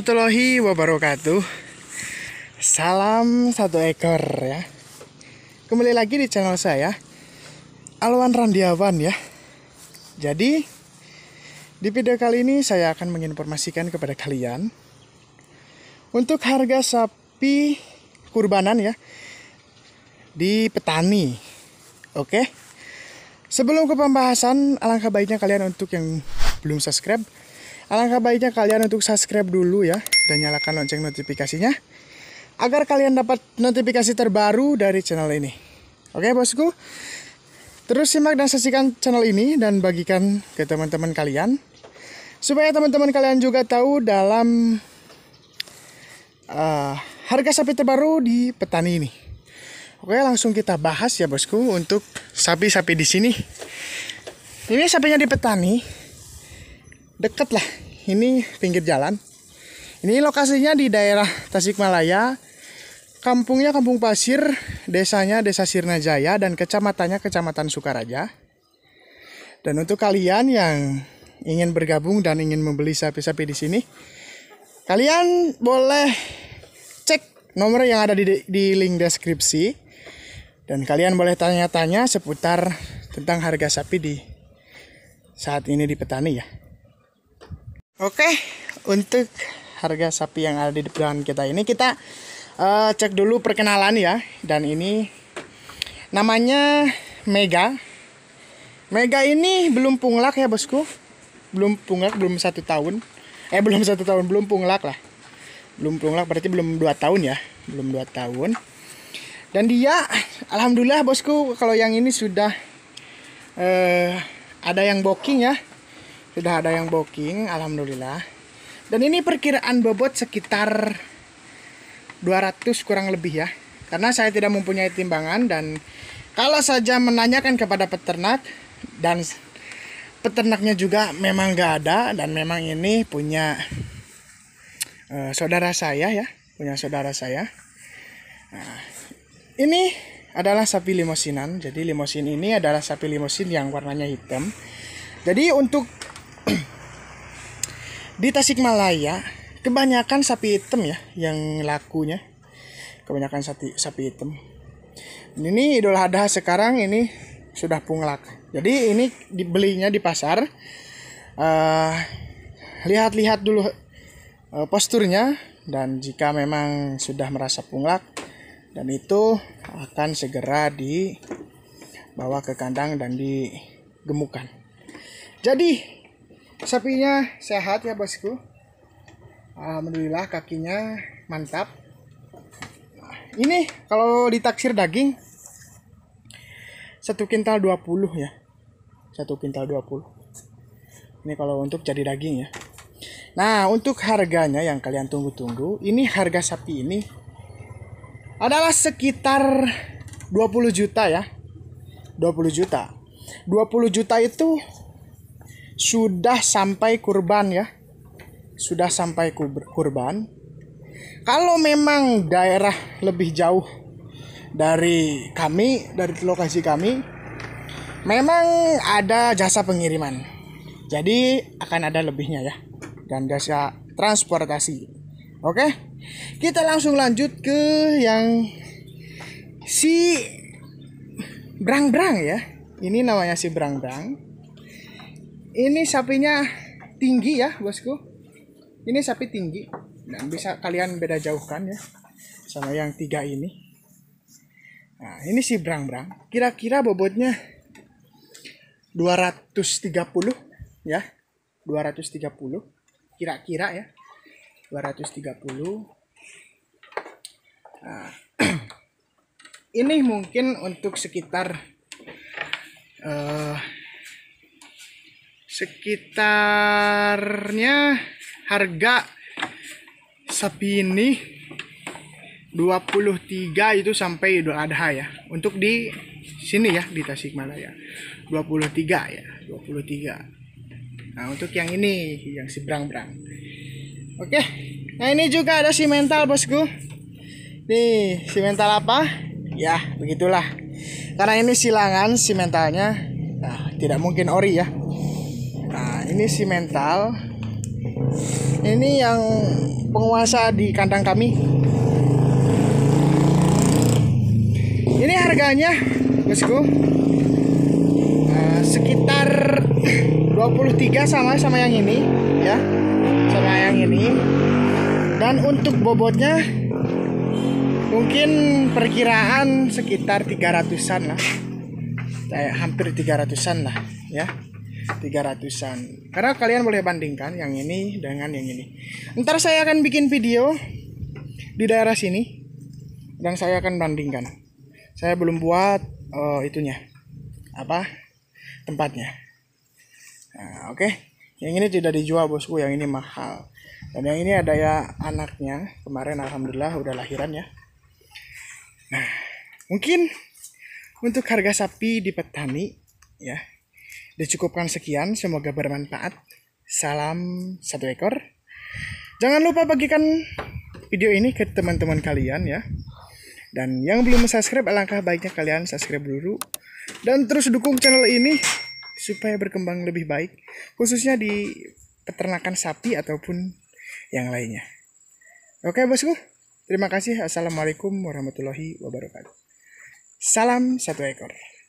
warahmatullahi wabarakatuh Salam satu ekor ya Kembali lagi di channel saya Alwan Randiawan ya Jadi Di video kali ini saya akan menginformasikan kepada kalian Untuk harga sapi kurbanan ya Di petani Oke Sebelum ke pembahasan Alangkah baiknya kalian untuk yang belum subscribe Alangkah baiknya kalian untuk subscribe dulu ya dan nyalakan lonceng notifikasinya agar kalian dapat notifikasi terbaru dari channel ini. Oke bosku, terus simak dan saksikan channel ini dan bagikan ke teman-teman kalian supaya teman-teman kalian juga tahu dalam uh, harga sapi terbaru di petani ini. Oke, langsung kita bahas ya bosku untuk sapi-sapi di sini. Ini sapinya di petani, deket lah ini pinggir jalan ini lokasinya di daerah Tasikmalaya kampungnya Kampung Pasir desanya Desa Sirna Jaya dan kecamatannya Kecamatan Sukaraja dan untuk kalian yang ingin bergabung dan ingin membeli sapi-sapi di sini kalian boleh cek nomor yang ada di, di link deskripsi dan kalian boleh tanya-tanya seputar tentang harga sapi di saat ini di petani ya. Oke, untuk harga sapi yang ada di depan kita ini kita uh, cek dulu perkenalan ya. Dan ini namanya Mega. Mega ini belum punglak ya bosku, belum punglak belum satu tahun. Eh belum satu tahun belum punglak lah, belum punglak berarti belum dua tahun ya, belum dua tahun. Dan dia, alhamdulillah bosku, kalau yang ini sudah uh, ada yang booking ya sudah ada yang booking alhamdulillah dan ini perkiraan bobot sekitar 200 kurang lebih ya karena saya tidak mempunyai timbangan dan kalau saja menanyakan kepada peternak dan peternaknya juga memang gak ada dan memang ini punya uh, saudara saya ya punya saudara saya nah, ini adalah sapi limosinan jadi limosin ini adalah sapi limosin yang warnanya hitam jadi untuk di Tasikmalaya kebanyakan sapi hitam ya yang lakunya kebanyakan sapi sapi hitam ini idul adha sekarang ini sudah punglak jadi ini dibelinya di pasar lihat eh, lihat-lihat dulu uh, posturnya dan jika memang sudah merasa punglak dan itu akan segera dibawa ke kandang dan digemukan jadi sapinya sehat ya bosku Alhamdulillah kakinya mantap ini kalau ditaksir daging satu kintal 20 ya satu kintal 20 ini kalau untuk jadi daging ya nah untuk harganya yang kalian tunggu-tunggu ini harga sapi ini adalah sekitar 20 juta ya 20 juta 20 juta itu sudah sampai kurban ya. Sudah sampai kurban. Kalau memang daerah lebih jauh dari kami, dari lokasi kami, memang ada jasa pengiriman. Jadi akan ada lebihnya ya. Dan jasa transportasi. Oke. Kita langsung lanjut ke yang si Brang-brang ya. Ini namanya si Brang-brang ini sapinya tinggi ya bosku ini sapi tinggi dan nah, bisa kalian beda jauhkan ya sama yang tiga ini nah ini si brang-brang kira-kira bobotnya 230 ya 230 kira-kira ya 230 nah, ini mungkin untuk sekitar uh, sekitarnya harga sapi ini 23 itu sampai Idul Adha ya untuk di sini ya di Tasikmalaya 23 ya 23 nah untuk yang ini yang si berang brang oke nah ini juga ada si mental bosku nih si mental apa ya begitulah karena ini silangan si mentalnya nah, tidak mungkin ori ya ini si mental ini yang penguasa di kandang kami ini harganya bosku eh, sekitar 23 sama sama yang ini ya sama yang ini dan untuk bobotnya mungkin perkiraan sekitar 300an lah kayak hampir 300an lah ya 300-an karena kalian boleh bandingkan yang ini dengan yang ini ntar saya akan bikin video di daerah sini dan saya akan bandingkan saya belum buat uh, itunya apa tempatnya nah, oke okay. yang ini tidak dijual bosku yang ini mahal dan yang ini ada ya anaknya kemarin alhamdulillah udah lahiran ya nah mungkin untuk harga sapi di petani ya Dicukupkan sekian, semoga bermanfaat. Salam satu ekor. Jangan lupa bagikan video ini ke teman-teman kalian ya. Dan yang belum subscribe, alangkah baiknya kalian subscribe dulu. Dan terus dukung channel ini supaya berkembang lebih baik. Khususnya di peternakan sapi ataupun yang lainnya. Oke bosku, terima kasih. Assalamualaikum warahmatullahi wabarakatuh. Salam satu ekor.